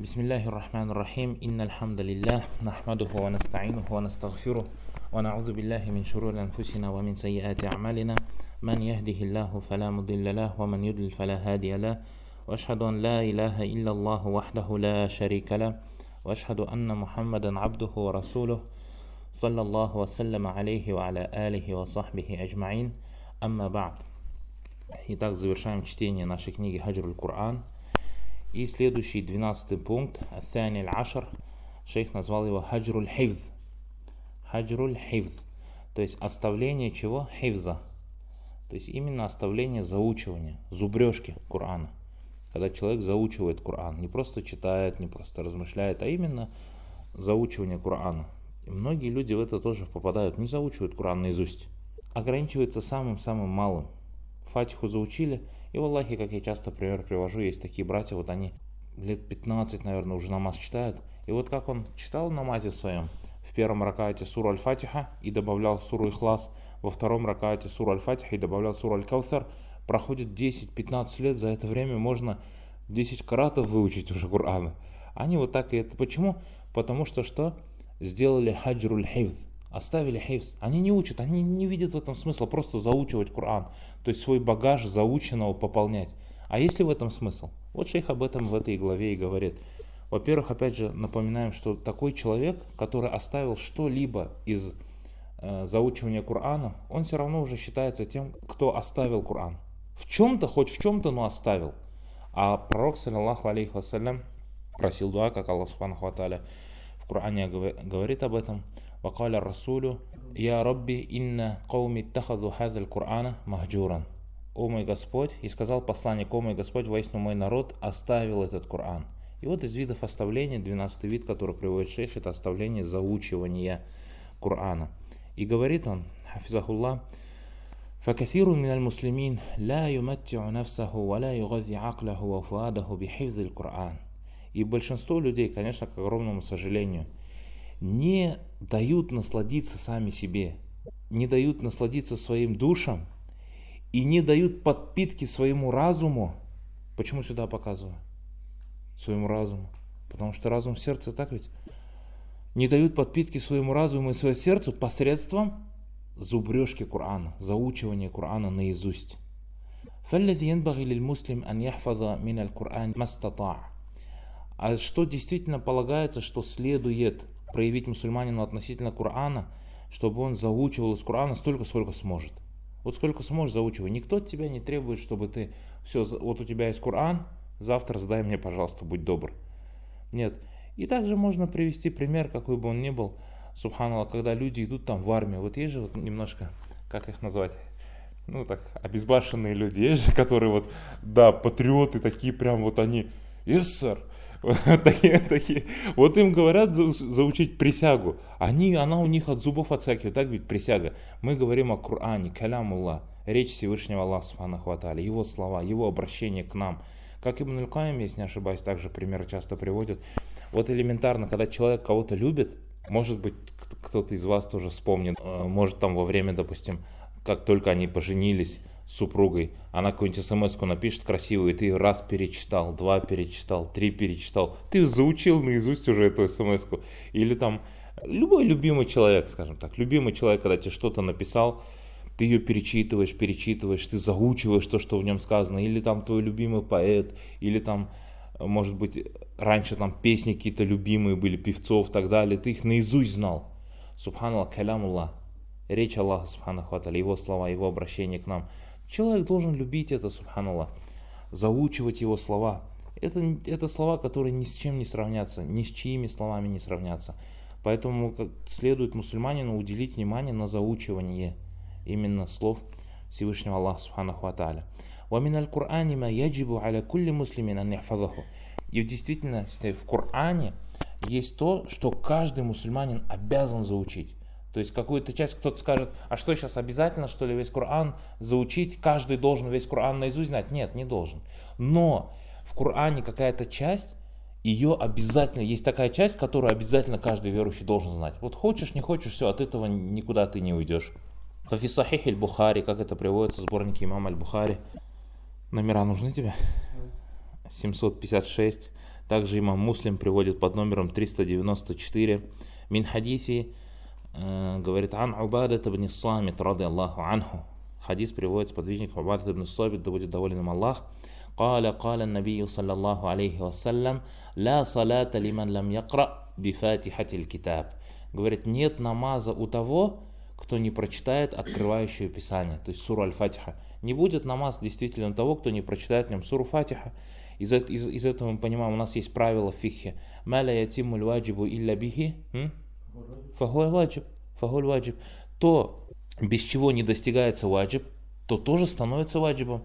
بسم الله الرحمن الرحيم إن الحمد لله نحمده ونستعينه ونستغفره ونعوذ بالله من شرور أنفسنا ومن سيئات أعمالنا من يهده الله فلا مضل له ومن يضلل فلا هادي له وأشهد أن لا إله إلا الله وحده لا شريك له وأشهد أن محمدا عبده ورسوله صلى الله وسلم عليه وعلى آله وصحبه أجمعين أما بعد Итак, завершаем чтение нашей книги «Хаджр Кур'ан» И следующий, двенадцатый пункт, Ассани Ашар, шейх назвал его Хаджруль Хивз. Хаджруль Хивз, то есть оставление чего? Хивза. То есть именно оставление заучивания, зубрежки Корана. Когда человек заучивает Коран, не просто читает, не просто размышляет, а именно заучивание Корана. И многие люди в это тоже попадают, не заучивают Коран наизусть. Ограничиваются самым-самым малым. Фатиху заучили и в Аллахе, как я часто пример привожу, есть такие братья, вот они лет 15, наверное, уже намаз читают. И вот как он читал в намазе своем, в первом ракате суру Аль-Фатиха и добавлял суру Ихлас, во втором ракате суру Аль-Фатиха и добавлял суру Аль-Каусар, проходит 10-15 лет, за это время можно 10 каратов выучить уже Корана. Они вот так и это. Почему? Потому что что? Сделали хаджруль хивз оставили хейвс. Они не учат, они не видят в этом смысла, просто заучивать Коран. То есть свой багаж заученного пополнять. А есть ли в этом смысл? Вот шейх об этом в этой главе и говорит. Во-первых, опять же, напоминаем, что такой человек, который оставил что-либо из э, заучивания Корана, он все равно уже считается тем, кто оставил Коран. В чем-то, хоть в чем-то, но оставил. А пророк, саллиллаху алейхи вассалям, просил дуа, как Аллах Субхану в Коране говорит об этом. وقال الرسول «Я Робби, инна кауми тахаду хазаль Кур'ана махджуран». «О мой Господь!» И сказал посланник, «О мой Господь, воистину мой народ оставил этот Коран». И вот из видов оставления, 12 вид, который приводит шейх, это оставление заучивания Корана. И говорит он, хафизахуллах, فكثير من المسلمين لا يمتع نفسه ولا يغذي عقله وفؤاده بحفظ القرآن. И большинство людей, конечно, к огромному сожалению – не дают насладиться сами себе, не дают насладиться своим душам и не дают подпитки своему разуму. Почему сюда показываю? Своему разуму. Потому что разум в сердце, так ведь? Не дают подпитки своему разуму и своему сердцу посредством зубрежки Корана, заучивания Корана наизусть. فالذي ينبغي للمسلم أن يحفظ من القرآن ما استطاع. А что действительно полагается, что следует проявить мусульманину относительно Корана, чтобы он заучивал из Корана столько, сколько сможет. Вот сколько сможешь заучивай. Никто от тебя не требует, чтобы ты все, вот у тебя есть Коран, завтра сдай мне, пожалуйста, будь добр. Нет. И также можно привести пример, какой бы он ни был, субханаллах, когда люди идут там в армию. Вот есть же вот немножко, как их назвать, ну так, обезбашенные люди, есть же, которые вот, да, патриоты такие прям вот они, yes, такие, такие. Вот им говорят за, заучить присягу. Они, она у них от зубов отскакивает. Так ведь присяга. Мы говорим о Коране, калямулла, речь Всевышнего Аллаха Субханаху его слова, его обращение к нам. Как и Аль-Каим, если не ошибаюсь, также пример часто приводят. Вот элементарно, когда человек кого-то любит, может быть, кто-то из вас тоже вспомнит, э, может там во время, допустим, как только они поженились, супругой. Она какую-нибудь смс напишет красивую, и ты раз перечитал, два перечитал, три перечитал. Ты заучил наизусть уже эту смс -ку. Или там любой любимый человек, скажем так. Любимый человек, когда тебе что-то написал, ты ее перечитываешь, перечитываешь, ты заучиваешь то, что в нем сказано. Или там твой любимый поэт, или там может быть, раньше там песни какие-то любимые были, певцов и так далее, ты их наизусть знал. Субханаллах, калямуллах, речь Аллаха, субханаху его слова, его обращение к нам – Человек должен любить это, субханаллах, заучивать его слова. Это, это слова, которые ни с чем не сравнятся, ни с чьими словами не сравнятся. Поэтому как следует мусульманину уделить внимание на заучивание именно слов Всевышнего Аллаха Субханаху Ва Тааля. ومن القرآن ما يجب على كل مسلم أن И в действительности в Коране есть то, что каждый мусульманин обязан заучить. То есть какую-то часть кто-то скажет, а что сейчас обязательно, что ли, весь Коран заучить? Каждый должен весь Коран наизусть знать? Нет, не должен. Но в Коране какая-то часть, ее обязательно, есть такая часть, которую обязательно каждый верующий должен знать. Вот хочешь, не хочешь, все, от этого никуда ты не уйдешь. Фафи Сахих аль-Бухари, как это приводится в сборнике имам аль-Бухари. Номера нужны тебе? 756. Также имам Муслим приводит под номером 394. Мин хадиси Э, говорит «Ан Убадат ибн Самит, рады Аллаху анху». Хадис приводит подвижник Убадат ибн Самит, да будет доволен им Аллах. قال قال النبي صلى الله عليه وسلم لا صلاة لمن لم يقرأ بفاتحة الكتاب говорит нет намаза у того кто не прочитает открывающее писание то есть суру аль-фатиха не будет намаз действительно у того кто не прочитает в нем суру фатиха из, из, из этого мы понимаем у нас есть правило фихи. фихе маля ятиму ваджибу илля бихи Фагуль ваджиб. Фагуль ваджиб. То, без чего не достигается ваджиб, то тоже становится ваджибом.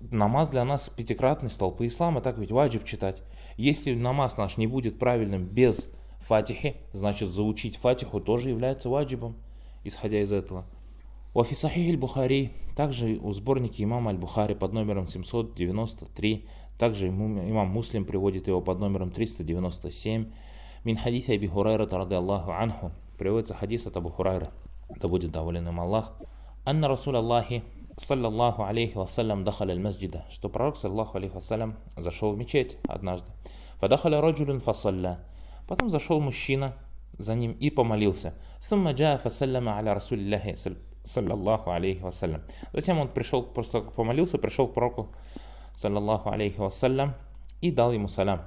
Намаз для нас пятикратный столпы ислама, так ведь ваджиб читать. Если намаз наш не будет правильным без фатихи, значит заучить фатиху тоже является ваджибом, исходя из этого. У Афисахи Аль-Бухари, также у сборника имама Аль-Бухари под номером 793, также имам Муслим приводит его под номером 397, Мин хадиса Аби Хурайра, рады Аллаху анху. Приводится хадис от Абу Хурайра. Да будет доволен им Аллах. Анна Расул Аллахи, саллаллаху алейхи вассалям, дахал аль-масджида. Что пророк, саллаллаху алейхи вассалям, зашел в мечеть однажды. Фадахаля раджулюн фасалля. Потом зашел мужчина за ним и помолился. Сумма джаа фасалляма аля Расулиллахи, саллаллаху алейхи вассалям. Затем он пришел, просто помолился, пришел к пророку, саллаллаху алейхи вассалям, и дал ему салям.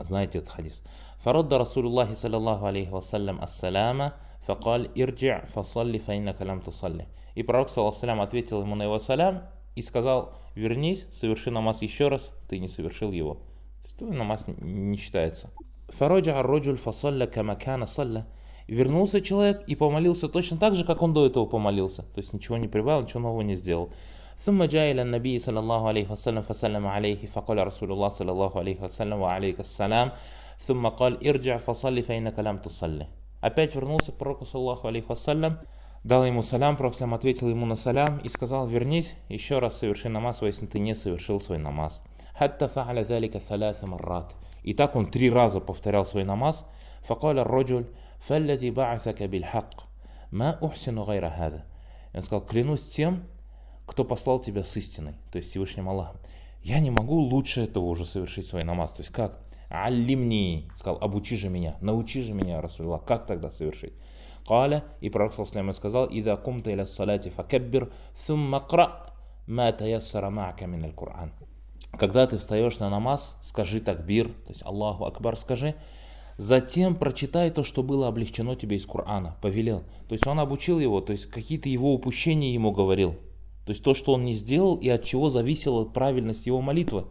Знаете этот хадис. Фарадда Расулюллахи саллаллаху алейхи вассалям ассаляма факаль ирджи фасалли фаинна калям тасалли. И пророк саллаллаху ответил ему на его салям и сказал, вернись, соверши намаз еще раз, ты не совершил его. То есть твой намаз не считается. Фараджа арроджуль фасалля камакана салля. Вернулся человек и помолился точно так же, как он до этого помолился. То есть ничего не прибавил, ничего нового не сделал. ثم جاء إلى النبي صلى الله عليه وسلم فسلم عليه فقال رسول الله صلى الله عليه وسلم وعليك السلام ثم قال ارجع فصلي فإنك لم تصلي Опять вернулся к пророку, саллаху алейхи вассалям, дал ему салям, пророк салям ответил ему на салям и сказал, вернись, еще раз соверши намаз, если ты не совершил свой намаз. И так он три раза повторял свой намаз. Факаля الرجل فالذي بعثك بالحق ما أحسن غير он сказал, клянусь тем, кто послал тебя с истиной, то есть Всевышним Аллахом. Я не могу лучше этого уже совершить свой намаз. То есть как? Алимни, сказал, обучи же меня, научи же меня, Расулла, как тогда совершить? Каля, и пророк Саласлам сказал, «Ида кумта иля салати факаббир, сумма ма куран Когда ты встаешь на намаз, скажи такбир, то есть Аллаху Акбар скажи, затем прочитай то, что было облегчено тебе из Корана, повелел. То есть он обучил его, то есть какие-то его упущения ему говорил, то есть то, что он не сделал и от чего зависела правильность его молитвы.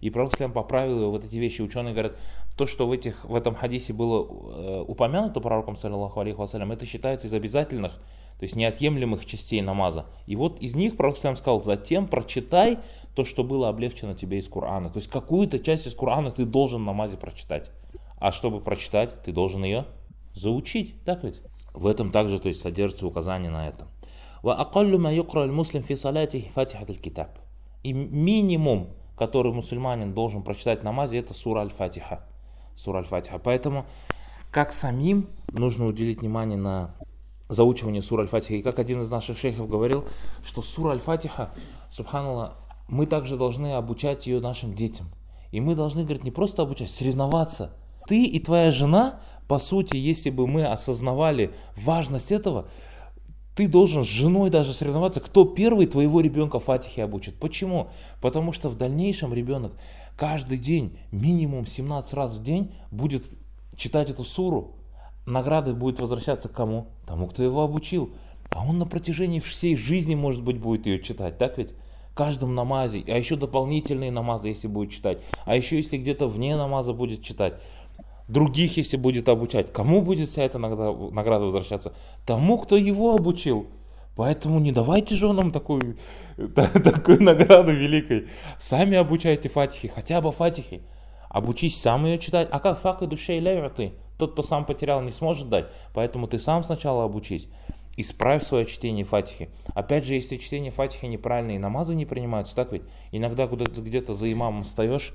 И пророк Слям поправил его, вот эти вещи. Ученые говорят, то, что в, этих, в этом хадисе было э, упомянуто пророком, саллиллаху алейхи вассалям, это считается из обязательных, то есть неотъемлемых частей намаза. И вот из них пророк Слям сказал, затем прочитай то, что было облегчено тебе из Корана. То есть какую-то часть из Корана ты должен намазе прочитать. А чтобы прочитать, ты должен ее заучить, так ведь? В этом также то есть, содержится указание на этом. وأقل ما يقرأ المسلم في صلاته فاتحة И минимум, который мусульманин должен прочитать в намазе, это сура Аль-Фатиха. Сура Аль-Фатиха. Поэтому, как самим, нужно уделить внимание на заучивание сура Аль-Фатиха. И как один из наших шейхов говорил, что сура Аль-Фатиха, субханаллах, мы также должны обучать ее нашим детям. И мы должны, говорит, не просто обучать, соревноваться. Ты и твоя жена, по сути, если бы мы осознавали важность этого, ты должен с женой даже соревноваться, кто первый твоего ребенка фатихе обучит. Почему? Потому что в дальнейшем ребенок каждый день, минимум 17 раз в день, будет читать эту суру. Награды будет возвращаться кому? Тому, кто его обучил. А он на протяжении всей жизни, может быть, будет ее читать, так ведь? каждом намазе, а еще дополнительные намазы, если будет читать, а еще если где-то вне намаза будет читать других, если будет обучать. Кому будет вся эта награда возвращаться? Тому, кто его обучил. Поэтому не давайте женам такую, такую награду великой. Сами обучайте фатихи, хотя бы фатихи. Обучись сам ее читать. А как факты душей левер ты? Тот, кто сам потерял, не сможет дать. Поэтому ты сам сначала обучись. Исправь свое чтение фатихи. Опять же, если чтение фатихи неправильное и намазы не принимаются, так ведь? Иногда куда-то где-то за имамом встаешь,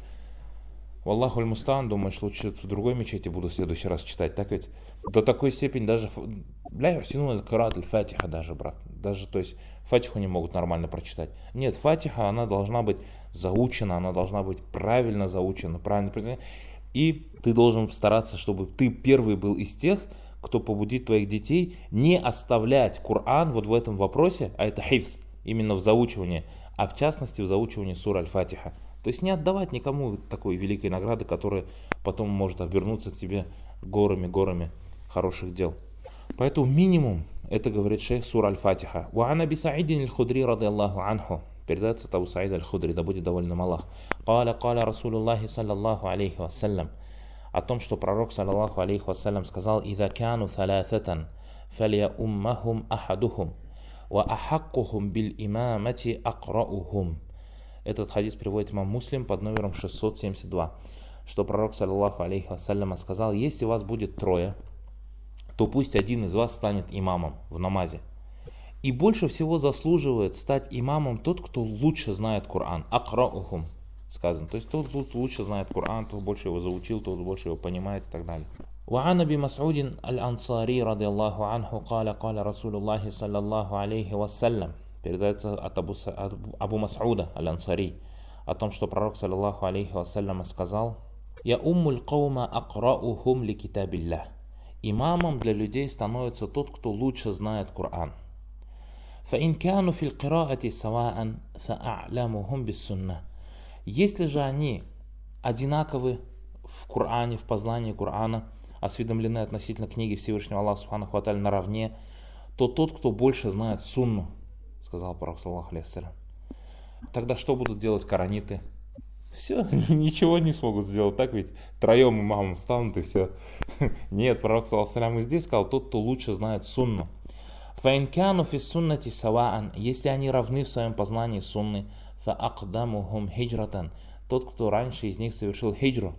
Валлаху Мустан, думаешь, лучше в другой мечети буду в следующий раз читать, так ведь? До такой степени даже... Ля юсинун карат фатиха даже, брат. Даже, то есть, фатиху не могут нормально прочитать. Нет, фатиха, она должна быть заучена, она должна быть правильно заучена, правильно произнесена. И ты должен стараться, чтобы ты первый был из тех, кто побудит твоих детей не оставлять Коран вот в этом вопросе, а это хифс, именно в заучивании, а в частности в заучивании сур Аль-Фатиха. То есть не отдавать никому такой великой награды, которая потом может обернуться к тебе горами-горами хороших дел. Поэтому минимум, это говорит шейх сур Аль-Фатиха. وعن أبي سعيد الخدري رضي الله передается от Абу Аль-Худри, да будет доволен им Аллах. Каля, каля Расулуллахи саллаллаху алейхи вассалям. О том, что пророк, саллаллаху алейхи вассалям, сказал, «Иза кяну салятатан, фалия уммахум ахадухум, ва ахаккухум бил имамати акраухум». Этот хадис приводит имам Муслим под номером 672, что пророк, саллиллаху алейхи вассаляма, сказал, если вас будет трое, то пусть один из вас станет имамом в намазе. И больше всего заслуживает стать имамом тот, кто лучше знает Коран. Акраухум сказано. То есть тот, кто лучше знает Коран, тот больше его заучил, тот больше его понимает и так далее. وعن ابي مسعود الانصاري رضي الله عنه قال قال رسول الله صلى الله عليه وسلم Передается от Абу, Абу Мас'уда Аль-Ансари о том, что пророк, саллиллаху алейхи вассалям, сказал «Я уммуль каума акраухум ли китабиллях» Имамом для людей становится тот, кто лучше знает Коран. فإن كانوا في القراءة سواء فأعلمهم بالسنة Если же они одинаковы в Коране, в познании Корана, осведомлены относительно книги Всевышнего Аллаха Субхану Хваталь наравне, то тот, кто больше знает сунну, сказал пророк Саллаху Алейхи Тогда что будут делать кораниты? Все, ничего не смогут сделать, так ведь троем имамом станут и все. Нет, пророк саллаху и здесь сказал, тот, кто лучше знает сунну. Фаинкяну фи суннати саваан, если они равны в своем познании сунны, фа акдамухум хиджратан, тот, кто раньше из них совершил хиджру.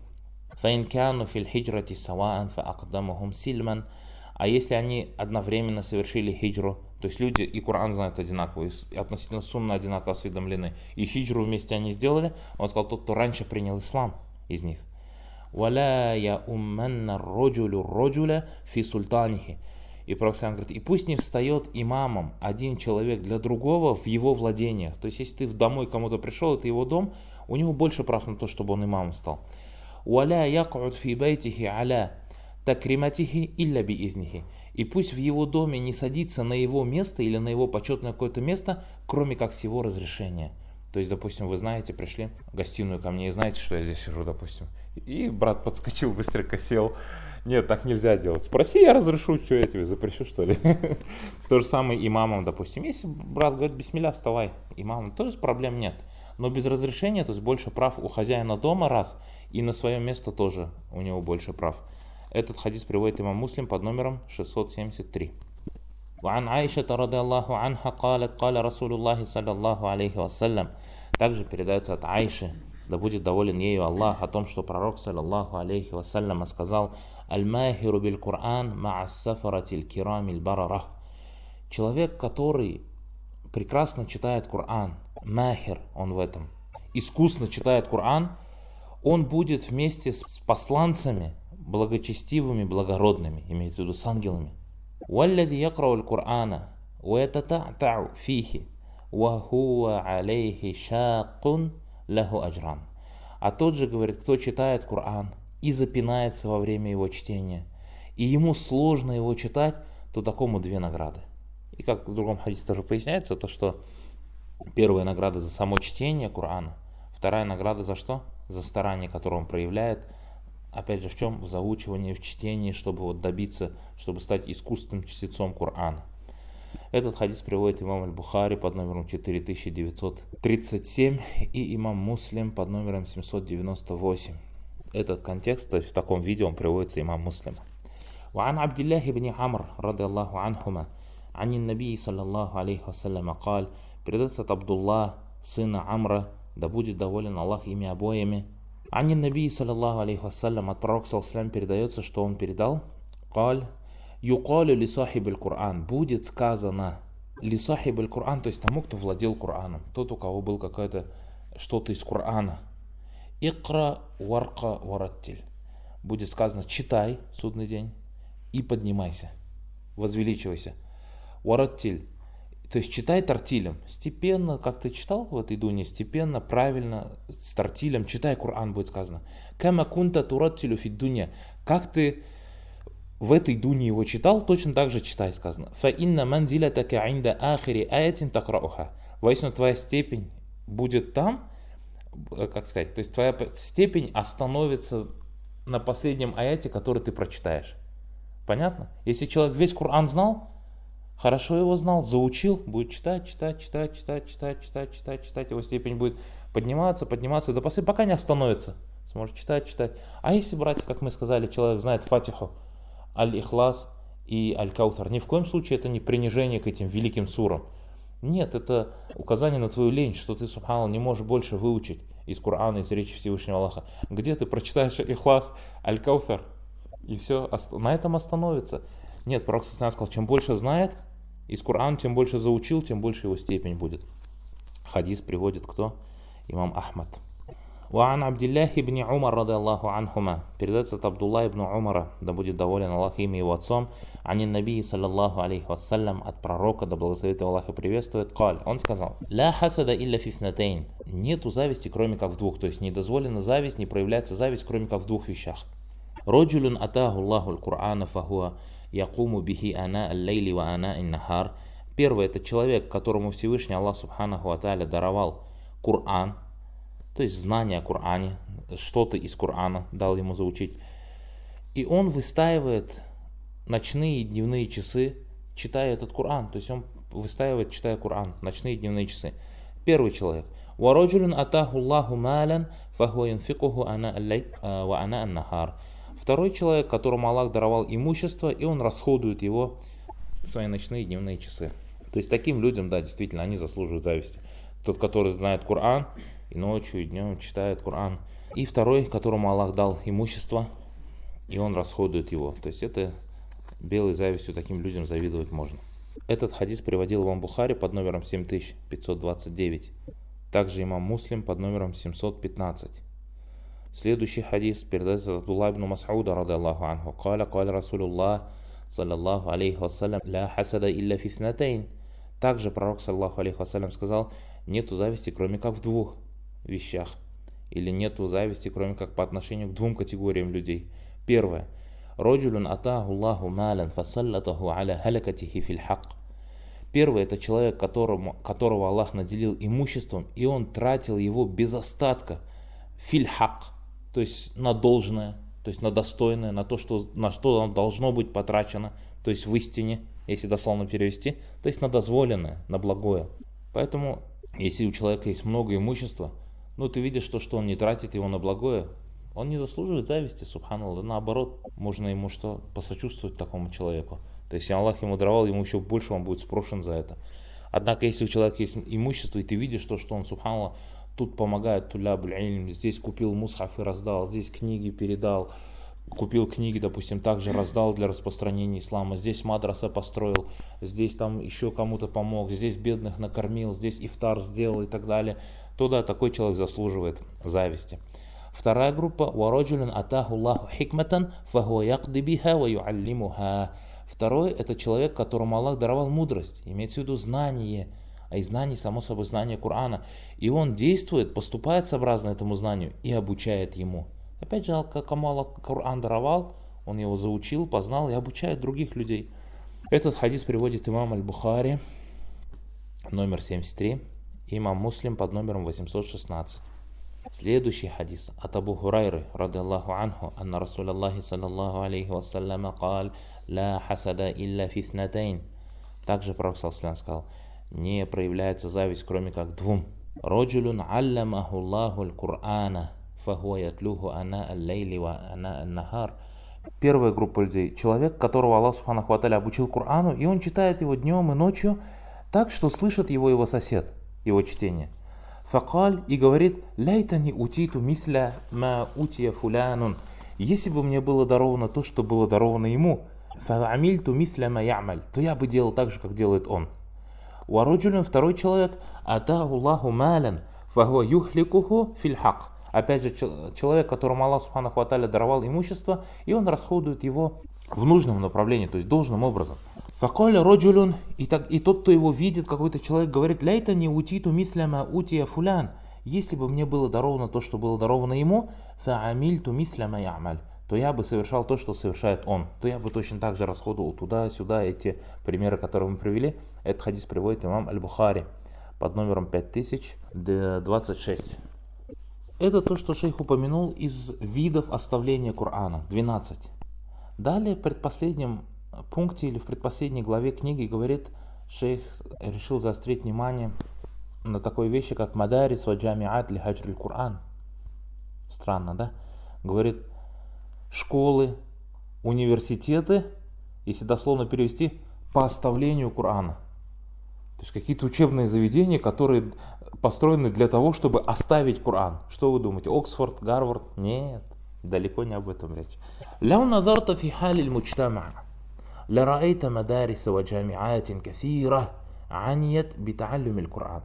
Фаинкяну фи хиджрати саваан, фа акдамухум сильман, а если они одновременно совершили хиджру, то есть люди и Коран знают одинаково, и относительно сунна одинаково осведомлены. И хиджру вместе они сделали. Он сказал, тот, кто раньше принял ислам из них. «Валя я умманна роджулю роджуля фи султанихи». И Пророк говорит, и пусть не встает имамом один человек для другого в его владениях. То есть, если ты домой кому-то пришел, это его дом, у него больше прав на то, чтобы он имамом стал. «Валя якуд фи бейтихи аля» такриматихи илля биизнихи. И пусть в его доме не садится на его место или на его почетное какое-то место, кроме как с его разрешения. То есть, допустим, вы знаете, пришли в гостиную ко мне и знаете, что я здесь сижу, допустим. И брат подскочил, быстренько сел. Нет, так нельзя делать. Спроси, я разрешу, что я тебе запрещу, что ли. То же самое и мамам, допустим. Если брат говорит, бисмилля, вставай, и мамам есть проблем нет. Но без разрешения, то есть больше прав у хозяина дома раз, и на свое место тоже у него больше прав. Этот хадис приводит имам Муслим под номером 673. وعن عائشة رضي الله عنها قالت قال رسول الله صلى الله عليه وسلم также передается от Айши да будет доволен ею Аллах о том что пророк саллаллаху алейхи вассалям сказал аль-махиру биль Кур'ан ма'ас-сафаратиль кирамиль барарах человек который прекрасно читает Коран махир он в этом искусно читает Коран он будет вместе с посланцами благочестивыми, благородными, имеется в виду с ангелами. وَالَّذِي يقرأ القرآن، ويتتعتع فيه، وهو عليه شَاقٌ لَهُ أجران. А тот же говорит, кто читает Коран и запинается во время его чтения, и ему сложно его читать, то такому две награды. И как в другом хадисе тоже поясняется, то что первая награда за само чтение Корана, вторая награда за что? За старание, которое он проявляет – опять же, в чем? В заучивании, в чтении, чтобы вот добиться, чтобы стать искусственным чтецом Корана. Этот хадис приводит имам Аль-Бухари под номером 4937 и имам Муслим под номером 798. Этот контекст, то есть в таком виде он приводится имам Муслим. وعن عبد الله بن عمر رضي الله عنهما عن النبي صلى الله عليه وسلم قال передается от Абдулла, сына Амра, да будет доволен Аллах ими обоими, Ани Наби, саллаллаху алейхи от пророка, саллаллаху передается, что он передал. Каль, юкалю ли Кур'ан, будет сказано ли сахиб Кур'ан, то есть тому, кто владел Кур'аном, тот, у кого был какое-то что-то из Кур'ана. Икра варка вараттиль. Будет сказано, читай судный день и поднимайся, возвеличивайся. Вараттиль то есть читай тартилем. Степенно, как ты читал в этой дуне, степенно, правильно, с тартилем, читай Коран, будет сказано. Кама кунта тураттилю фиддуня. Как ты в этой дуне его читал, точно так же читай, сказано. Фа инна мандиля така инда ахири аятин такрауха. Воистину твоя степень будет там, э, как сказать, то есть твоя степень остановится на последнем аяте, который ты прочитаешь. Понятно? Если человек весь Коран знал, Хорошо его знал, заучил, будет читать, читать, читать, читать, читать, читать, читать, читать. Его степень будет подниматься, подниматься, до последнего, пока не остановится. Сможет читать, читать. А если, братья, как мы сказали, человек знает Фатиху, Аль-Ихлас и Аль-Каутар, ни в коем случае это не принижение к этим великим сурам. Нет, это указание на твою лень, что ты, субханаллах, не можешь больше выучить из Корана, из речи Всевышнего Аллаха. Где ты прочитаешь Ихлас, Аль-Каутар, и все, на этом остановится. Нет, Пророк сказал, чем больше знает, из Коран чем больше заучил, тем больше его степень будет. Хадис приводит кто? Имам Ахмад. Ваан Абдиллях ибн Умар, рады Аллаху анхума, передается от Абдулла ибн Умара, да будет доволен Аллах имя его отцом, ани Наби, саллаллаху алейхи вассалям, от пророка, да благословит Аллах и приветствует, каль, он сказал, «Ля хасада илля фифнатейн». Нету зависти, кроме как в двух, то есть не дозволена зависть, не проявляется зависть, кроме как в двух вещах – رجل أتاه الله القرآن فهو يقوم به أناء الليل وأناء النهار Первый – это человек, которому Всевышний Аллах Субханаху Аталя даровал Коран, то есть знание о Коране, что-то из Корана дал ему заучить. И он выстаивает ночные и дневные часы, читая этот Коран. То есть он выстаивает, читая Коран, ночные и дневные часы. Первый человек. وَرَجُلٌ أَتَاهُ اللَّهُ مَالًا فَهُوَ يُنْفِقُهُ أَنَا اللَّيْلِ وَأَنَا النَّهَارِ Второй человек, которому Аллах даровал имущество, и он расходует его в свои ночные и дневные часы. То есть таким людям, да, действительно, они заслуживают зависти. Тот, который знает Коран, и ночью, и днем читает Коран. И второй, которому Аллах дал имущество, и он расходует его. То есть это белой завистью таким людям завидовать можно. Этот хадис приводил вам Бухари под номером 7529. Также имам Муслим под номером 715. Следующий хадис передается от Абдулла ибн Мас'уда, рады Аллаху анху. Каля, каля Расулуллах, саллаллаху алейхи вассалям, ля хасада илля фитнатейн. Также пророк, саллаху алейхи вассалям, сказал, нету зависти, кроме как в двух вещах. Или нету зависти, кроме как по отношению к двум категориям людей. Первое. Роджулюн атаху Аллаху малян фасаллатаху аля халякатихи фил хак. Первый – это человек, которому, которого Аллах наделил имуществом, и он тратил его без остатка. Фильхак – то есть на должное, то есть на достойное, на то, что, на что оно должно быть потрачено, то есть в истине, если дословно перевести, то есть на дозволенное, на благое. Поэтому, если у человека есть много имущества, ну ты видишь то, что он не тратит его на благое, он не заслуживает зависти, субханаллах. Наоборот, можно ему что посочувствовать такому человеку. То есть, если Аллах ему даровал, ему еще больше он будет спрошен за это. Однако, если у человека есть имущество, и ты видишь то, что он, субханаллах, Тут помогает тулябуль ильм. Здесь купил мусхаф и раздал, здесь книги передал. Купил книги, допустим, также раздал для распространения ислама. Здесь мадраса построил, здесь там еще кому-то помог, здесь бедных накормил, здесь ифтар сделал и так далее. То да, такой человек заслуживает зависти. Вторая группа «Вараджулин атаху Аллаху хикматан фахуа ва юаллимуха». Второй – это человек, которому Аллах даровал мудрость, имеется в виду знание, а из знаний, само собой, знание Корана. И он действует, поступает сообразно этому знанию и обучает ему. Опять же, кому Аллах Коран даровал, он его заучил, познал и обучает других людей. Этот хадис приводит имам Аль-Бухари, номер 73, и имам Муслим под номером 816. Следующий хадис от Абу Хурайры, ради Аллаху анху, анна Расул Аллахи, саллаллаху алейхи вассаляма, кал, ла хасада илля фитнатейн. Также Пророк Саллаху сказал, не проявляется зависть, кроме как двум. Роджулюн аллямаху Аллаху аль-Кур'ана, фахуа ятлюху ана аль-лейли ва ана аль Первая группа людей – человек, которого Аллах Субхану обучил Корану, и он читает его днем и ночью так, что слышит его его сосед, его чтение. Факаль и говорит, «Ляйтани утиту мисля ма утия фулянун». Если бы мне было даровано то, что было даровано ему, фаамильту мисля ма ямаль, то я бы делал так же, как делает он. Уаруджулин второй человек, ата Аллаху малян, фагва юхликуху фильхак. Опять же, человек, которому Аллах Субхану даровал имущество, и он расходует его в нужном направлении, то есть должным образом. Факоля роджулюн, и, так, и тот, кто его видит, какой-то человек говорит, лейта не утиту мисляма утия фулян. Если бы мне было даровано то, что было даровано ему, фаамильту мисляма ямаль то я бы совершал то, что совершает он. То я бы точно так же расходовал туда-сюда. Эти примеры, которые мы привели, этот хадис приводит имам Аль-Бухари под номером 5026. Это то, что шейх упомянул из видов оставления Корана, 12. Далее в предпоследнем пункте или в предпоследней главе книги говорит, шейх решил заострить внимание на такой вещи, как Мадарис ва джамиат ли хаджр Кур'ан. Странно, да? Говорит, школы, университеты, если дословно перевести, по оставлению Корана. То есть какие-то учебные заведения, которые построены для того, чтобы оставить Коран. Что вы думаете, Оксфорд, Гарвард? Нет, далеко не об этом речь. لو نظرت في حال المجتمع لرأيت مدارس وجامعات كثيرة عنيت بتعلم القرآن.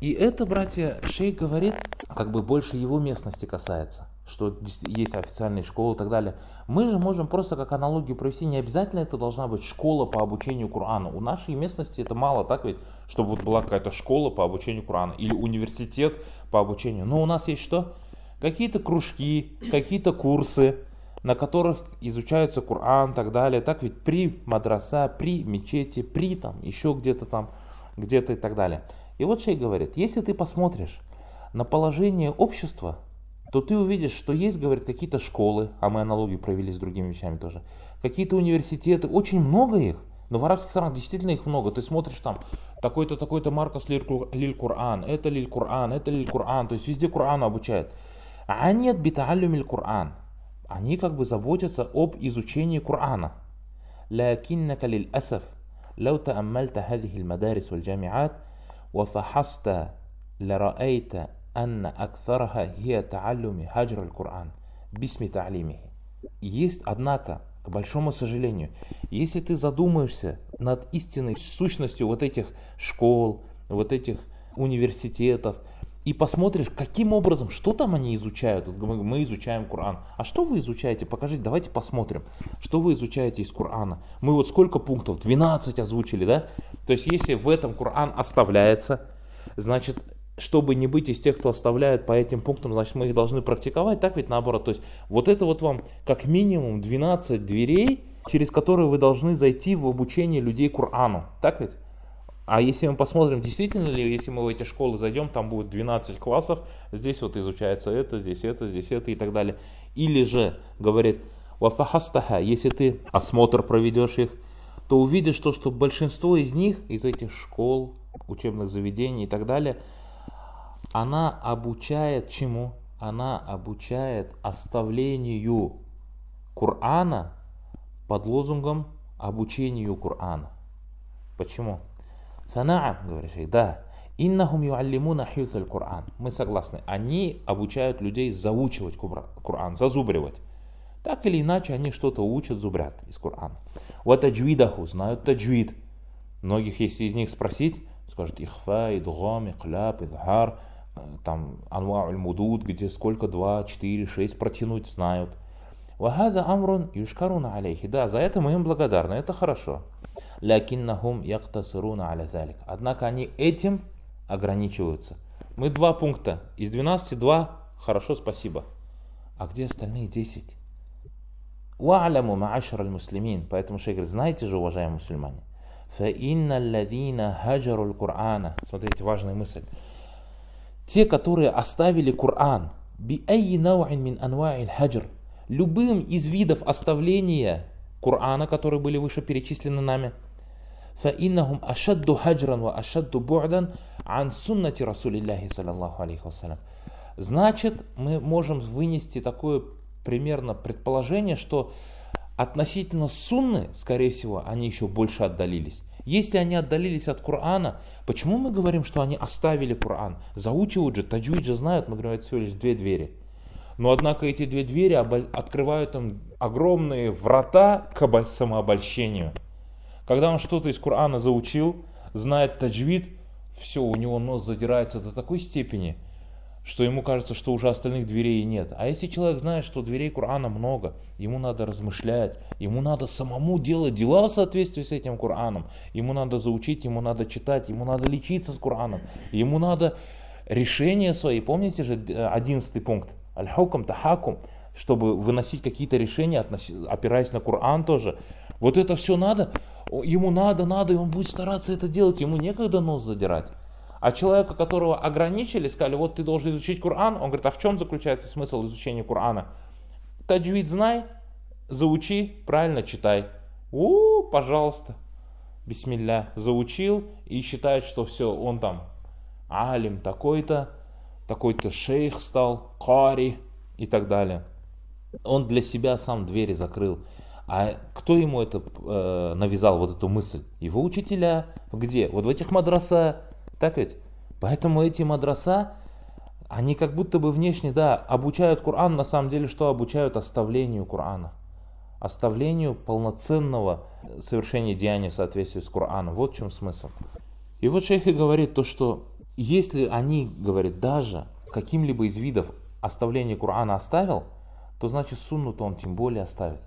И это, братья, шейх говорит, как бы больше его местности касается что есть официальные школы и так далее. Мы же можем просто как аналогию провести, не обязательно это должна быть школа по обучению Корану. У нашей местности это мало, так ведь, чтобы вот была какая-то школа по обучению Корану или университет по обучению. Но у нас есть что? Какие-то кружки, какие-то курсы, на которых изучается Коран и так далее. Так ведь при мадраса, при мечети, при там еще где-то там, где-то и так далее. И вот Шей говорит, если ты посмотришь на положение общества, то ты увидишь, что есть, говорят, какие-то школы, а мы аналогию провели с другими вещами тоже, какие-то университеты, очень много их, но в арабских странах действительно их много. Ты смотришь там, такой-то, такой-то Маркос Лиль Кур'ан, это Лиль Кур'ан, это Лиль Кур'ан, то есть везде Кур'ану обучают. А они от битаалюмиль Кур'ан. Они как бы заботятся об изучении Кур'ана. لكنك للأسف لو تأملت هذه المدارس والجامعات وفحصت لرأيت анна акфараха хия тааллюми хаджраль Кур'ан бисми таалимихи. Есть, однако, к большому сожалению, если ты задумаешься над истинной сущностью вот этих школ, вот этих университетов, и посмотришь, каким образом, что там они изучают. Мы изучаем Коран. А что вы изучаете? Покажите, давайте посмотрим, что вы изучаете из Корана. Мы вот сколько пунктов? 12 озвучили, да? То есть, если в этом Коран оставляется, значит, чтобы не быть из тех, кто оставляет по этим пунктам, значит, мы их должны практиковать, так ведь наоборот. То есть вот это вот вам как минимум 12 дверей, через которые вы должны зайти в обучение людей Корану, так ведь? А если мы посмотрим, действительно ли, если мы в эти школы зайдем, там будет 12 классов, здесь вот изучается это, здесь это, здесь это и так далее. Или же, говорит, вафахастаха, если ты осмотр проведешь их, то увидишь то, что большинство из них, из этих школ, учебных заведений и так далее, она обучает чему? Она обучает оставлению Корана под лозунгом обучению Корана. Почему? Фанаам, говорит шейх, да. Иннахум юаллимуна хилсаль Коран. Мы согласны. Они обучают людей заучивать Коран, зазубривать. Так или иначе, они что-то учат, зубрят из Корана. Вот таджвидаху знают таджвид. Многих, если из них спросить, скажут ихфа, идгам, иқляб, идхар. Э, там анвауль мудуд, где сколько, два, четыре, шесть протянуть знают. Вахада амрун юшкаруна алейхи. Да, за это мы им благодарны, это хорошо. Лякиннахум яктасыруна аля алязалик. Однако они этим ограничиваются. Мы два пункта. Из 12 два хорошо, спасибо. А где остальные 10? Ва'аляму маашар аль-муслимин. Поэтому шейх говорит, знаете же, уважаемые мусульмане, фаинна ладзина хаджару аль-Кур'ана. Смотрите, важная мысль те, которые оставили Коран, любым из видов оставления Корана, которые были выше перечислены нами, فإنهم أشد هجرا وأشد بعدا عن سنة رسول الله صلى الله عليه وسلم. Значит, мы можем вынести такое примерно предположение, что относительно сунны, скорее всего, они еще больше отдалились. Если они отдалились от Корана, почему мы говорим, что они оставили Коран? Заучивают же, таджвид же знают, мы говорим, это всего лишь две двери. Но однако эти две двери открывают им огромные врата к самообольщению. Когда он что-то из Корана заучил, знает таджвид, все, у него нос задирается до такой степени – что ему кажется, что уже остальных дверей нет. А если человек знает, что дверей Корана много, ему надо размышлять, ему надо самому делать дела в соответствии с этим Кораном, ему надо заучить, ему надо читать, ему надо лечиться с Кораном, ему надо решения свои, помните же э, одиннадцатый пункт, аль-хукам, тахакум, чтобы выносить какие-то решения, опираясь на Коран тоже. Вот это все надо, ему надо, надо, и он будет стараться это делать, ему некогда нос задирать. А человека, которого ограничили, сказали, вот ты должен изучить Коран, он говорит, а в чем заключается смысл изучения Корана? Таджвид знай, заучи, правильно читай. У, пожалуйста, бисмилля, заучил и считает, что все, он там алим такой-то, такой-то шейх стал, кари и так далее. Он для себя сам двери закрыл. А кто ему это э, навязал, вот эту мысль? Его учителя. Где? Вот в этих мадрасах? Так ведь? Поэтому эти мадраса, они как будто бы внешне, да, обучают Коран, на самом деле что обучают? Оставлению Корана. Оставлению полноценного совершения деяния в соответствии с Кораном. Вот в чем смысл. И вот шейх и говорит то, что если они, говорит, даже каким-либо из видов оставления Корана оставил, то значит сунну-то он тем более оставит.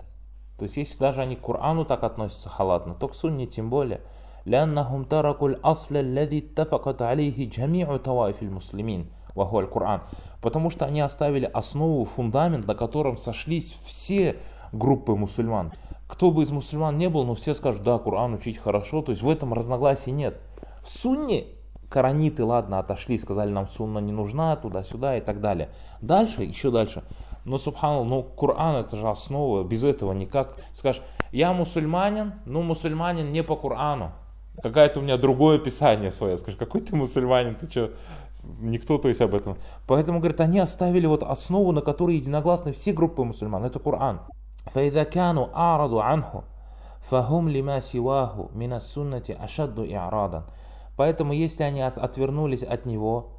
То есть если даже они к Корану так относятся халатно, то к сунне тем более. لأنهم تركوا الأصل الذي اتفقت عليه جميع طوائف المسلمين وهو القرآن потому что они оставили основу, фундамент, на котором сошлись все группы мусульман. Кто бы из мусульман не был, но все скажут, да, Коран учить хорошо, то есть в этом разногласий нет. В сунне караниты, ладно, отошли, сказали, нам сунна не нужна, туда-сюда и так далее. Дальше, еще дальше. Но, субхану, ну, Коран это же основа, без этого никак. Скажешь, я мусульманин, но мусульманин не по Корану какое-то у меня другое писание свое. Скажи, какой ты мусульманин, ты что? Никто, то есть, об этом. Поэтому, говорит, они оставили вот основу, на которой единогласны все группы мусульман. Это Коран. فإذا كانوا أعرضوا عنه فهم لما سواه من السنة أشد إعراضا Поэтому, если они отвернулись от него,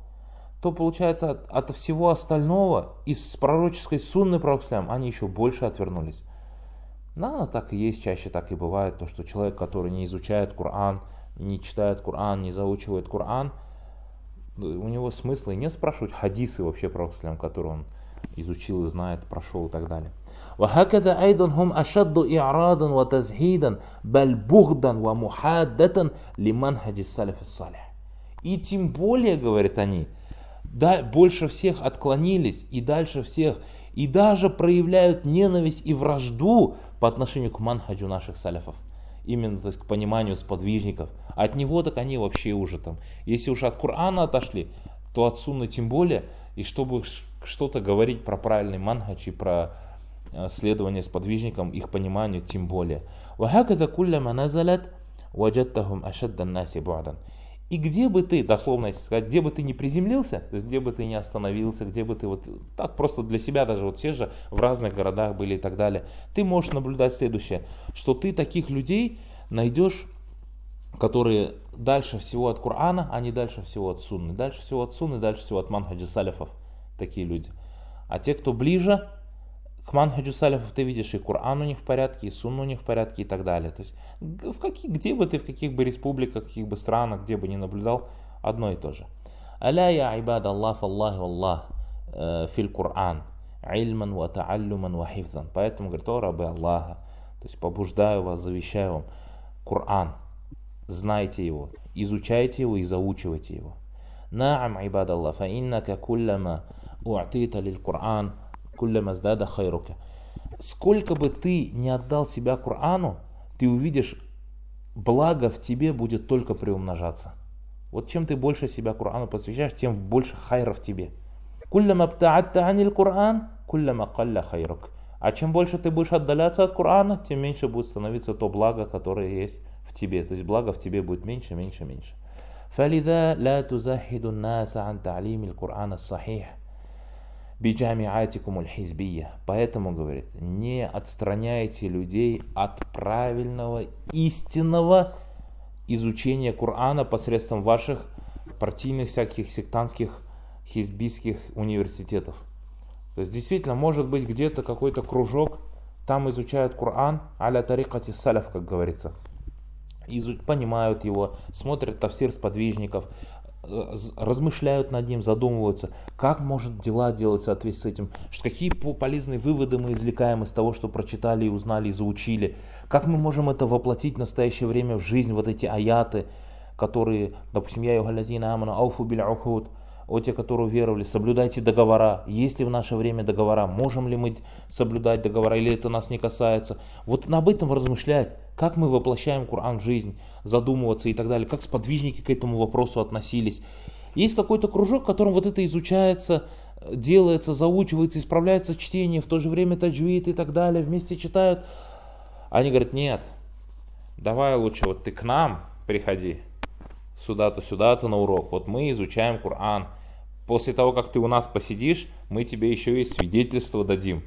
то, получается, от, от всего остального из пророческой сунны пророка они еще больше отвернулись. Да, так и есть, чаще так и бывает, то, что человек, который не изучает Коран, не читает Коран, не заучивает Коран, э, у него смысла и нет спрашивать хадисы вообще про которые он изучил и знает, прошел и так далее. وهكذا أيضا هم أشد إعراضا وتزهيدا بل بغضا ومحادة لمنهج السلف الصالح. И тем более, говорит они, да, больше всех отклонились и дальше всех, и даже проявляют ненависть и вражду по отношению к манхаджу наших саляфов именно то есть, к пониманию сподвижников. От него так они вообще уже там. Если уж от Корана отошли, то от Сунны тем более. И чтобы что-то говорить про правильный манхач и про э, следование сподвижникам, их пониманию тем более. И где бы ты, дословно если сказать, где бы ты не приземлился, то есть где бы ты не остановился, где бы ты вот так просто для себя даже вот все же в разных городах были и так далее, ты можешь наблюдать следующее, что ты таких людей найдешь, которые дальше всего от Корана, а не дальше всего от Сунны, дальше всего от Сунны, дальше всего от Манхаджи Салифов, такие люди. А те, кто ближе, Хман Хаджисалифов, ты видишь, и Коран у них в порядке, и Сунна у них в порядке и так далее. То есть в какие, где бы ты, в каких бы республиках, каких бы странах, где бы не наблюдал, одно и то же. Аля я айбад Аллах, Аллах, э, Аллах, филь Коран, ильман ва тааллюман ва Поэтому, говорит, о рабы Аллаха, то есть побуждаю вас, завещаю вам, Коран, знайте его, изучайте его и заучивайте его. Наам айбад Аллах, фа иннака куллама уатита лил Коран, куллямаздада хайрука. Сколько бы ты не отдал себя Корану, ты увидишь, благо в тебе будет только приумножаться. Вот чем ты больше себя Корану посвящаешь, тем больше хайра в тебе. Кулляма птаатта анил Коран, кулляма калля хайрук. А чем больше ты будешь отдаляться от Корана, тем меньше будет становиться то благо, которое есть в тебе. То есть благо в тебе будет меньше, меньше, меньше. فلذا لا تزهد الناس عن تعليم القرآن الصحيح биджамиатикумуль хизбия. Поэтому, говорит, не отстраняйте людей от правильного, истинного изучения Корана посредством ваших партийных всяких сектантских хизбийских университетов. То есть действительно может быть где-то какой-то кружок, там изучают Коран, аля тарикати саляф, как говорится. Изу... понимают его, смотрят тавсир сподвижников, размышляют над ним, задумываются, как может дела делать в соответствии с этим, что какие полезные выводы мы извлекаем из того, что прочитали и узнали и заучили, как мы можем это воплотить в настоящее время в жизнь, вот эти аяты, которые, допустим, я юхалятина амана ауфу биль ухуд, о те, которые веровали, соблюдайте договора. Есть ли в наше время договора? Можем ли мы соблюдать договора или это нас не касается? Вот об этом размышлять, как мы воплощаем Коран в жизнь, задумываться и так далее, как сподвижники к этому вопросу относились. Есть какой-то кружок, в котором вот это изучается, делается, заучивается, исправляется чтение, в то же время таджвид и так далее, вместе читают. Они говорят, нет, давай лучше вот ты к нам приходи, сюда-то, сюда-то на урок. Вот мы изучаем Коран. После того, как ты у нас посидишь, мы тебе еще и свидетельство дадим,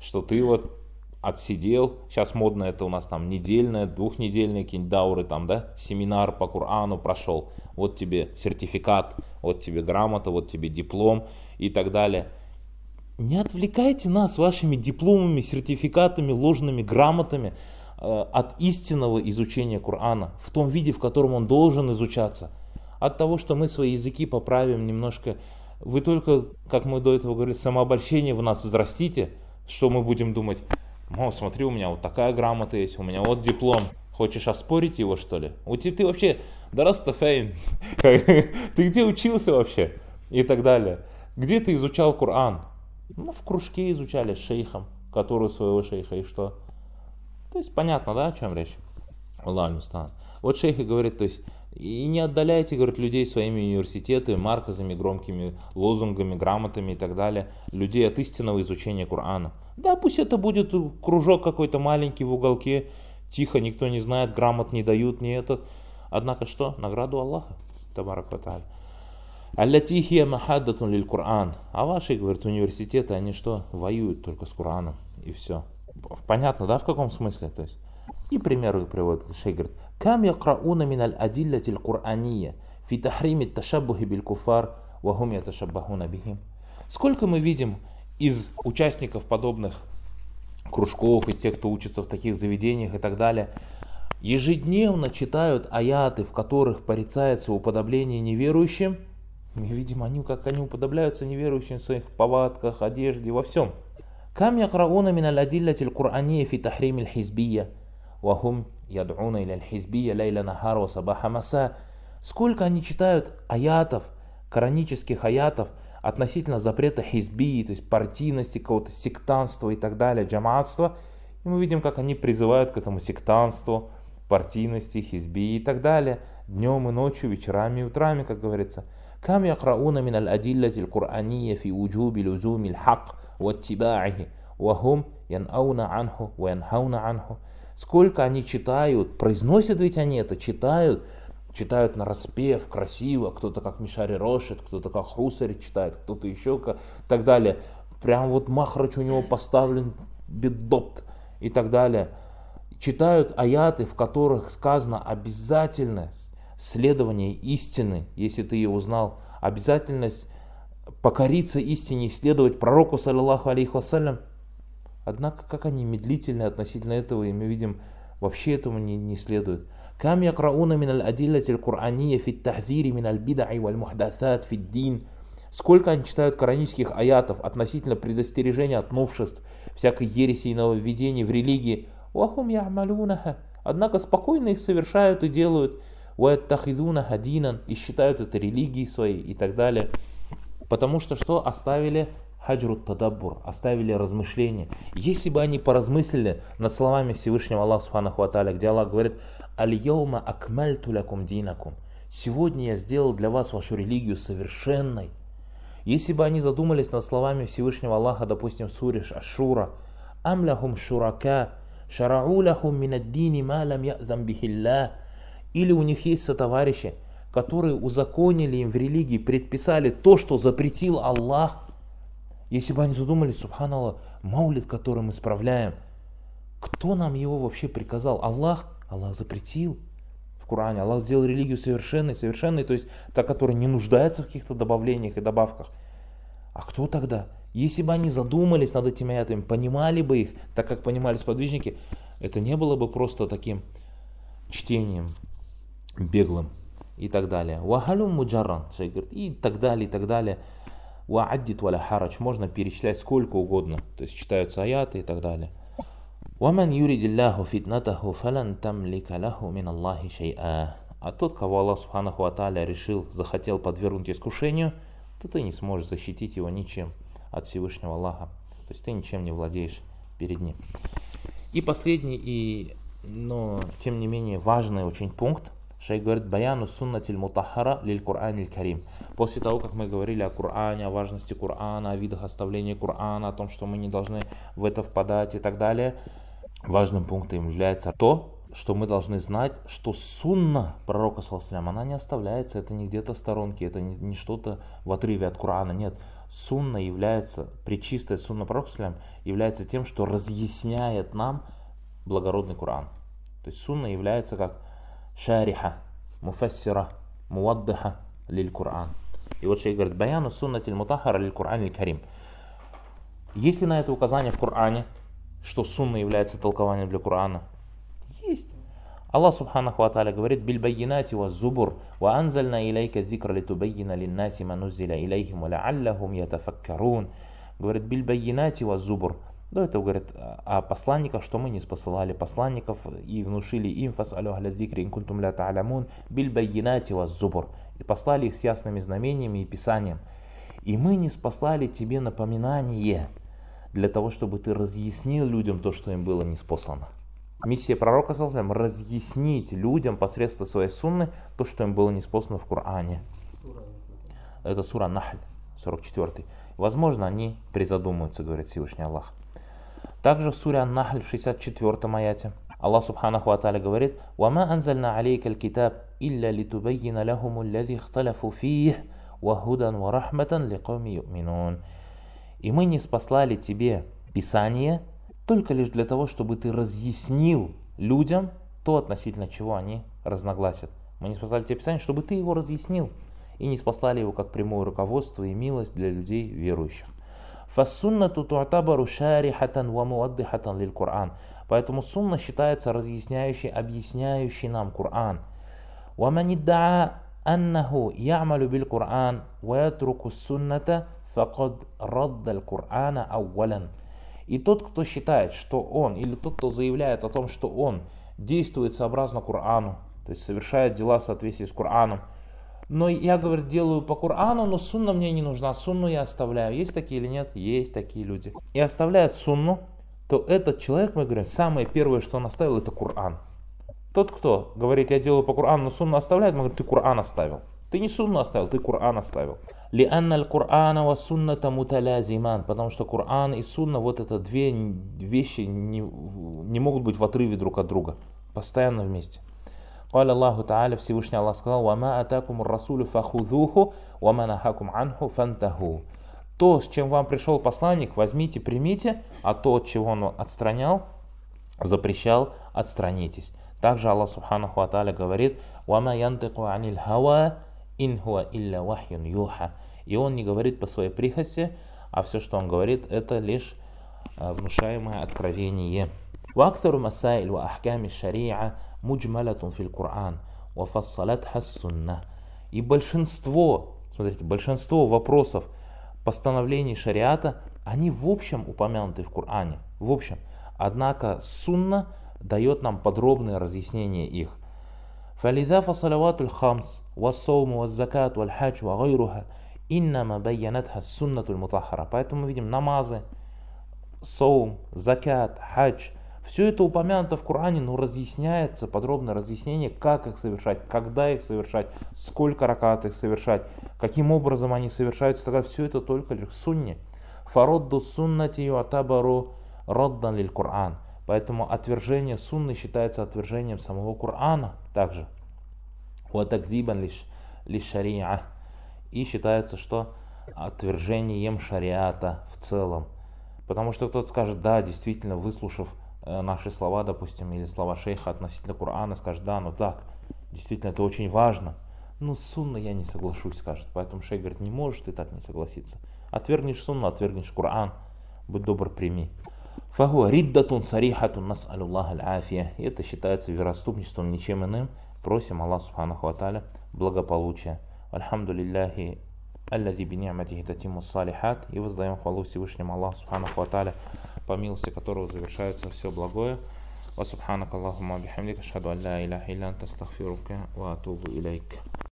что ты вот отсидел. Сейчас модно это у нас там недельное, двухнедельные какие-нибудь дауры там, да? Семинар по Корану прошел. Вот тебе сертификат, вот тебе грамота, вот тебе диплом и так далее. Не отвлекайте нас вашими дипломами, сертификатами, ложными грамотами. Э, от истинного изучения Корана, в том виде, в котором он должен изучаться, от того, что мы свои языки поправим немножко. Вы только, как мы до этого говорили, самообольщение в нас взрастите, что мы будем думать, о, смотри, у меня вот такая грамота есть, у меня вот диплом. Хочешь оспорить его, что ли? У тебя ты вообще, да раз ты ты где учился вообще? И так далее. Где ты изучал Коран? Ну, в кружке изучали с шейхом, который своего шейха, и что? То есть понятно, да, о чем речь? Аллаху Вот шейх и говорит, то есть, и не отдаляйте, говорит, людей своими университетами, марказами, громкими лозунгами, грамотами и так далее, людей от истинного изучения Корана. Да, пусть это будет кружок какой-то маленький в уголке, тихо, никто не знает, грамот не дают, не этот. Однако что? Награду Аллаха, Табарак Ваталя. Аллатихия махаддатун лиль Кур'ан. А ваши, говорит, университеты, они что? Воюют только с Кораном и все. Понятно, да, в каком смысле? То есть, и примеры приводит Шейх говорит, «Кам якрауна миналь адиллатил кур'ания фи тахриме ташаббухи биль куфар вахум яташаббахуна бихим». Сколько мы видим из участников подобных кружков, из тех, кто учится в таких заведениях и так далее, ежедневно читают аяты, в которых порицается уподобление неверующим, мы видим, они, как они уподобляются неверующим в своих повадках, одежде, во всем – كم يقرؤون من الأدلة القرآنية في تحريم الحزبية وهم يدعون إلى الحزبية ليل نهار وصباح مساء Сколько они читают аятов, коранических аятов относительно запрета хизбии, то есть партийности, какого-то сектанства и так далее, джамаатства. И мы видим, как они призывают к этому сектанству, партийности, хизби и так далее, днем и ночью, вечерами и утрами, как говорится. мин كم يقرؤون من الأدلة القرآنية في وجوب لزوم الحق واتباعه وهم ينأون عنه وينهون анху Сколько они читают, произносят ведь они это, читают, читают на распев, красиво, кто-то как Мишари Рошет, кто-то как Хусари читает, кто-то еще как, так далее. Прям вот Махрач у него поставлен, беддопт и так далее читают аяты, в которых сказано обязательность следования истины, если ты ее узнал, обязательность покориться истине и следовать пророку, саллиллаху алейхи вассалям. Однако, как они медлительны относительно этого, и мы видим, вообще этому не, не следует. Кам якрауна мин аль-адиллати аль-Кур'ания фи тахзири мин аль-бидаи Сколько они читают коранических аятов относительно предостережения от новшеств, всякой ереси и нововведений в религии, Уахум ямалюнаха. Однако спокойно их совершают и делают. Уэттахидуна хадинан. И считают это религией своей и так далее. Потому что что? Оставили хаджрут тадабур, оставили размышления. Если бы они поразмыслили над словами Всевышнего Аллаха Субханаху Аталя, где Аллах говорит «Аль-йоума акмальту лякум динакум» «Сегодня я сделал для вас вашу религию совершенной». Если бы они задумались над словами Всевышнего Аллаха, допустим, суриш Ашура «Амляхум шурака шарауляху минаддини малям язам бихилля. Или у них есть сотоварищи, которые узаконили им в религии, предписали то, что запретил Аллах. Если бы они задумались, субханаллах, маулит, который мы справляем, кто нам его вообще приказал? Аллах? Аллах запретил в Коране. Аллах сделал религию совершенной, совершенной, то есть та, которая не нуждается в каких-то добавлениях и добавках. А кто тогда? Если бы они задумались над этими аятами, понимали бы их, так как понимали сподвижники, это не было бы просто таким чтением беглым и так далее. Вахалюм муджарран, шейх говорит, и так далее, и так далее. Вааддит валя харач, можно перечислять сколько угодно, то есть читаются аяты и так далее. Ваман юридиллаху фитнатаху фалан тамлика лаху мин Аллахи шей'a. А тот, кого Аллах Субханаху Аталя решил, захотел подвергнуть искушению, то ты не сможешь защитить его ничем от Всевышнего Аллаха. То есть ты ничем не владеешь перед Ним. И последний, и, но тем не менее важный очень пункт, Шей говорит, баяну суннатиль мутахара лиль Кур'ан лиль Карим. После того, как мы говорили о Кур'ане, о важности Кур'ана, о видах оставления Кур'ана, о том, что мы не должны в это впадать и так далее, важным пунктом является то, что мы должны знать, что сунна пророка, салам, она не оставляется, это не где-то в сторонке, это не, не что-то в отрыве от Корана, нет. Сунна является, причистая сунна пророка, салам, является тем, что разъясняет нам благородный Коран. То есть сунна является как шариха, муфассира, муаддаха лиль Коран. И вот человек говорит, баяну суннатиль мутахара лиль Коран лиль Карим. ли на это указание в Коране, что сунна является толкованием для Корана, есть. Аллах Субханаху Аталя говорит, «Бильбайинати ва зубур, ва анзальна илейка зикр литубайина линнаси манузиля илейхим, ва лааллахум ятафаккарун». Говорит, «Бильбайинати ва зубур». До этого говорит о «А посланниках, что мы не спосылали посланников и внушили им фас алю зикри инкунтум ля таалямун бильбайинати ва зубур. И послали их с ясными знамениями и писанием. И мы не спослали тебе напоминание для того, чтобы ты разъяснил людям то, что им было не спослано. Миссия пророка Салам разъяснить людям посредством своей сунны то, что им было неспособно в Коране. Это сура Нахль, 44. Возможно, они призадумаются, говорит Всевышний Аллах. Также в суре Нахль в 64 аяте Аллах Субханаху Аталя говорит «Вама анзальна алейка аль-китаб илля литубайина лахуму лази хталафу фих, вахудан ва рахматан ликоми юминун». И мы не спаслали тебе Писание, только лишь для того, чтобы ты разъяснил людям то, относительно чего они разногласят. Мы не спасали тебе Писание, чтобы ты его разъяснил, и не спасали его как прямое руководство и милость для людей верующих. Фасуннату туатабару шарихатан ва муаддихатан лиль Кур'ан. Поэтому сунна считается разъясняющей, объясняющей нам Кур'ан. Ва маниддаа аннаху ямалю биль Кур'ан ва ятруку сунната и тот, кто считает, что он, или тот, кто заявляет о том, что он действует сообразно Корану, то есть совершает дела в соответствии с Кораном, но я, говорю делаю по Корану, но сунна мне не нужна, сунну я оставляю. Есть такие или нет? Есть такие люди. И оставляют сунну, то этот человек, мы говорим, самое первое, что он оставил, это Коран. Тот, кто говорит, я делаю по Корану, но сунну оставляет, мы говорим, ты Коран оставил. Ты не сунну оставил, ты Кур'ан оставил. Ли анналь Кур'ана ва сунната муталязиман. Потому что Кур'ан и сунна, вот это две вещи не, не могут быть в отрыве друг от друга. Постоянно вместе. قال Аллаху تعالى Всевышний Аллах сказал وما أتاكم الرسول فخذوه وما نهاكم عنه فانتهوا то, с чем вам пришел посланник, возьмите, примите, а то, от чего он отстранял, запрещал, отстранитесь. Также Аллах Субханаху Аталя говорит, وَمَا يَنْتِقُ عَنِ الْهَوَى инхуа илля вахьюн юха. И он не говорит по своей прихоти, а все, что он говорит, это лишь а, внушаемое откровение. وأكثر مسائل وأحكام الشريعة مجملة في القرآن وفصلتها السنة и большинство, смотрите, большинство вопросов постановлений шариата, они в общем упомянуты в Коране, в общем. Однако сунна дает нам подробное разъяснение их. فَلِذَا فَصَلَوَاتُ الْخَمْسِ «Вассаум, ваззакат, вальхадж, вагайруха, иннама байянатха суннатуль мутахара». Поэтому мы видим намазы, соум, закят, хадж. Все это упомянуто в Коране, но разъясняется подробное разъяснение, как их совершать, когда их совершать, сколько ракат их совершать, каким образом они совершаются, тогда все это только лишь в сунне. Фародду суннати юатабару роддан лиль Коран. Поэтому отвержение сунны считается отвержением самого Корана также. Уатакзибан лишь лишь шариа. И считается, что отвержением шариата в целом. Потому что кто-то скажет, да, действительно, выслушав э, наши слова, допустим, или слова шейха относительно Кур'ана, скажет, да, ну так, действительно, это очень важно. Ну, с сунной я не соглашусь, скажет. Поэтому шейх говорит, не можешь ты так не согласиться. Отвергнешь сунну, отвергнешь Кур'ан, будь добр, прими. Фахуа риддатун сарихатун нас аллах аль-афия. И это считается вероступничеством, ничем иным, Просим Аллах Субханаху Аталя благополучия. Альхамду лилляхи аллази би ни'матихи татиму салихат. И воздаем хвалу Всевышнему Аллаху Субханаху Аталя, по милости которого завершается все благое. Ва субханак Аллахума бихамдик, ашхаду алля Илля иллян, тастахфирука ва атубу илейк.